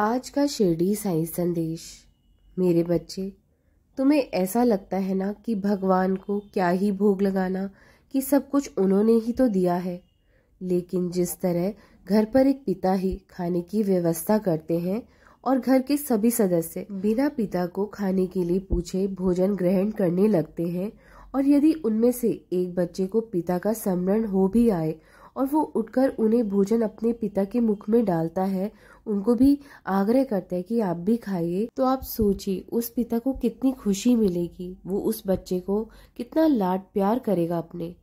आज का शिरडी साई संदेश मेरे बच्चे तुम्हें ऐसा लगता है ना कि भगवान को क्या ही भोग लगाना कि सब कुछ उन्होंने ही तो दिया है लेकिन जिस तरह घर पर एक पिता ही खाने की व्यवस्था करते हैं और घर के सभी सदस्य बिना पिता को खाने के लिए पूछे भोजन ग्रहण करने लगते हैं और यदि उनमें से एक बच्चे को पिता का स्मरण हो भी आए और वो उठकर उन्हें भोजन अपने पिता के मुख में डालता है उनको भी आग्रह करता है कि आप भी खाइए तो आप सोचिए उस पिता को कितनी खुशी मिलेगी वो उस बच्चे को कितना लाड प्यार करेगा अपने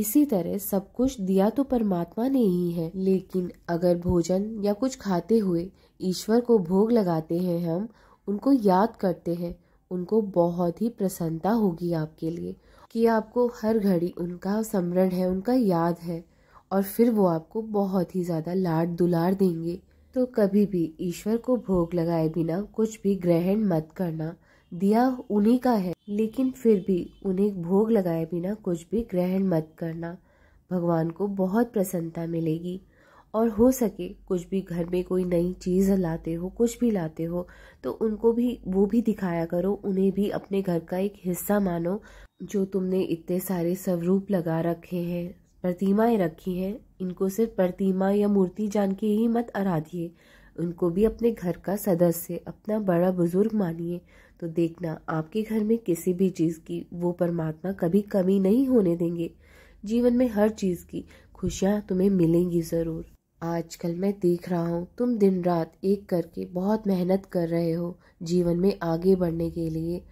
इसी तरह सब कुछ दिया तो परमात्मा ने ही है लेकिन अगर भोजन या कुछ खाते हुए ईश्वर को भोग लगाते हैं हम उनको याद करते हैं उनको बहुत ही प्रसन्नता होगी आपके लिए कि आपको हर घड़ी उनका स्मरण है उनका याद है और फिर वो आपको बहुत ही ज़्यादा लाड दुलार देंगे तो कभी भी ईश्वर को भोग लगाए बिना कुछ भी ग्रहण मत करना दिया उन्हीं का है लेकिन फिर भी उन्हें भोग लगाए बिना कुछ भी ग्रहण मत करना भगवान को बहुत प्रसन्नता मिलेगी और हो सके कुछ भी घर में कोई नई चीज़ लाते हो कुछ भी लाते हो तो उनको भी वो भी दिखाया करो उन्हें भी अपने घर का एक हिस्सा मानो जो तुमने इतने सारे स्वरूप लगा रखे हैं प्रतिमाएं रखी हैं इनको सिर्फ प्रतिमा या मूर्ति जान के ही मत आराधिए उनको भी अपने घर का सदस्य अपना बड़ा बुजुर्ग मानिए तो देखना आपके घर में किसी भी चीज़ की वो परमात्मा कभी कमी नहीं होने देंगे जीवन में हर चीज़ की खुशियाँ तुम्हें मिलेंगी ज़रूर आजकल मैं देख रहा हूँ तुम दिन रात एक करके बहुत मेहनत कर रहे हो जीवन में आगे बढ़ने के लिए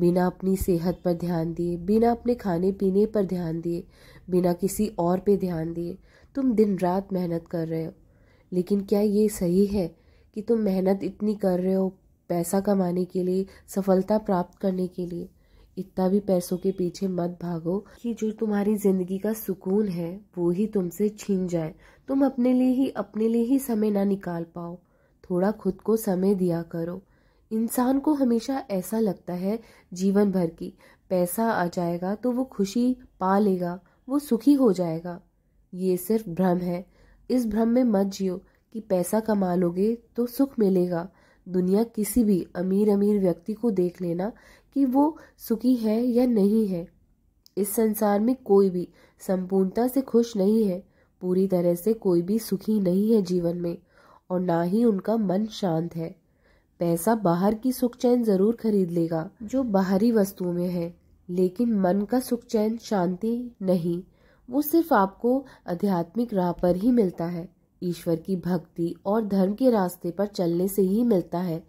बिना अपनी सेहत पर ध्यान दिए बिना अपने खाने पीने पर ध्यान दिए बिना किसी और पे ध्यान दिए तुम दिन रात मेहनत कर रहे हो लेकिन क्या ये सही है कि तुम मेहनत इतनी कर रहे हो पैसा कमाने के लिए सफलता प्राप्त करने के लिए इतना भी पैसों के पीछे मत भागो कि जो तुम्हारी ज़िंदगी का सुकून है वो ही तुमसे छीन जाए तुम अपने लिए ही अपने लिए ही समय ना निकाल पाओ थोड़ा खुद को समय दिया करो इंसान को हमेशा ऐसा लगता है जीवन भर की पैसा आ जाएगा तो वो खुशी पा लेगा वो सुखी हो जाएगा ये सिर्फ भ्रम है इस भ्रम में मत जियो कि पैसा कमा लोगे तो सुख मिलेगा दुनिया किसी भी अमीर अमीर व्यक्ति को देख लेना कि वो सुखी है या नहीं है इस संसार में कोई भी संपूर्णता से खुश नहीं है पूरी तरह से कोई भी सुखी नहीं है जीवन में और ना ही उनका मन शांत है पैसा बाहर की सुख चैन जरूर खरीद लेगा जो बाहरी वस्तुओं में है लेकिन मन का सुख चैन शांति नहीं वो सिर्फ आपको आध्यात्मिक राह पर ही मिलता है ईश्वर की भक्ति और धर्म के रास्ते पर चलने से ही मिलता है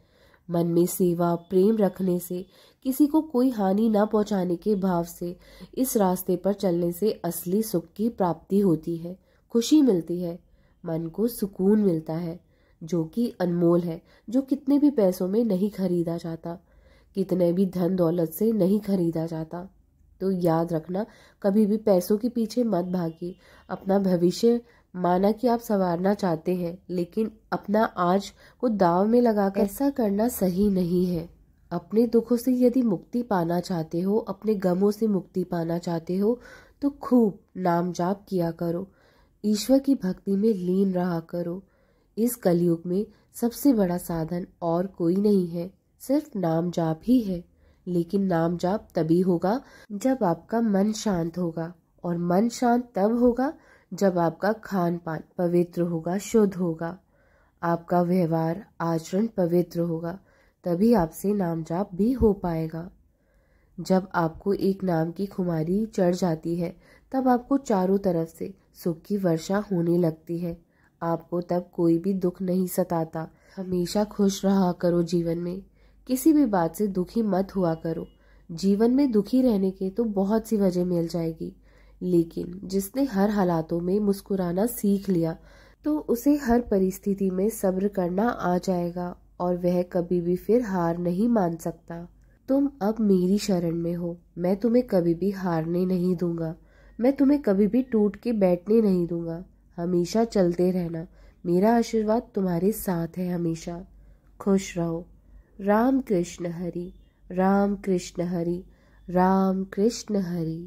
मन में सेवा प्रेम रखने से किसी को कोई हानि ना पहुंचाने के भाव से इस रास्ते पर चलने से असली सुख की प्राप्ति होती है खुशी मिलती है मन को सुकून मिलता है जो कि अनमोल है जो कितने भी पैसों में नहीं खरीदा जाता कितने भी धन दौलत से नहीं खरीदा जाता तो याद रखना कभी भी पैसों के पीछे मत भागिए अपना भविष्य माना कि आप संवारना चाहते हैं लेकिन अपना आज को दाव में लगाकर ऐसा करना सही नहीं है अपने दुखों से यदि मुक्ति पाना चाहते हो अपने गमों से मुक्ति पाना चाहते हो तो खूब नाम जाप किया करो ईश्वर की भक्ति में लीन रहा करो इस कलयुग में सबसे बड़ा साधन और कोई नहीं है सिर्फ नाम जाप ही है लेकिन नाम जाप तभी होगा जब आपका मन शांत होगा और मन शांत तब होगा जब आपका खान पान पवित्र होगा शुद्ध होगा आपका व्यवहार आचरण पवित्र होगा तभी आपसे नाम जाप भी हो पाएगा जब आपको एक नाम की खुमारी चढ़ जाती है तब आपको चारों तरफ से सुख की वर्षा होने लगती है आपको तब कोई भी दुख नहीं सताता हमेशा खुश रहा करो जीवन में किसी भी बात से दुखी मत हुआ करो जीवन में दुखी रहने के तो बहुत सी वजह मिल जाएगी लेकिन जिसने हर हालातों में मुस्कुराना सीख लिया तो उसे हर परिस्थिति में सब्र करना आ जाएगा और वह कभी भी फिर हार नहीं मान सकता तुम अब मेरी शरण में हो मैं तुम्हें कभी भी हारने नहीं दूंगा मैं तुम्हें कभी भी टूट के बैठने नहीं दूंगा हमेशा चलते रहना मेरा आशीर्वाद तुम्हारे साथ है हमेशा खुश रहो राम कृष्ण हरि राम कृष्ण हरि राम कृष्ण हरि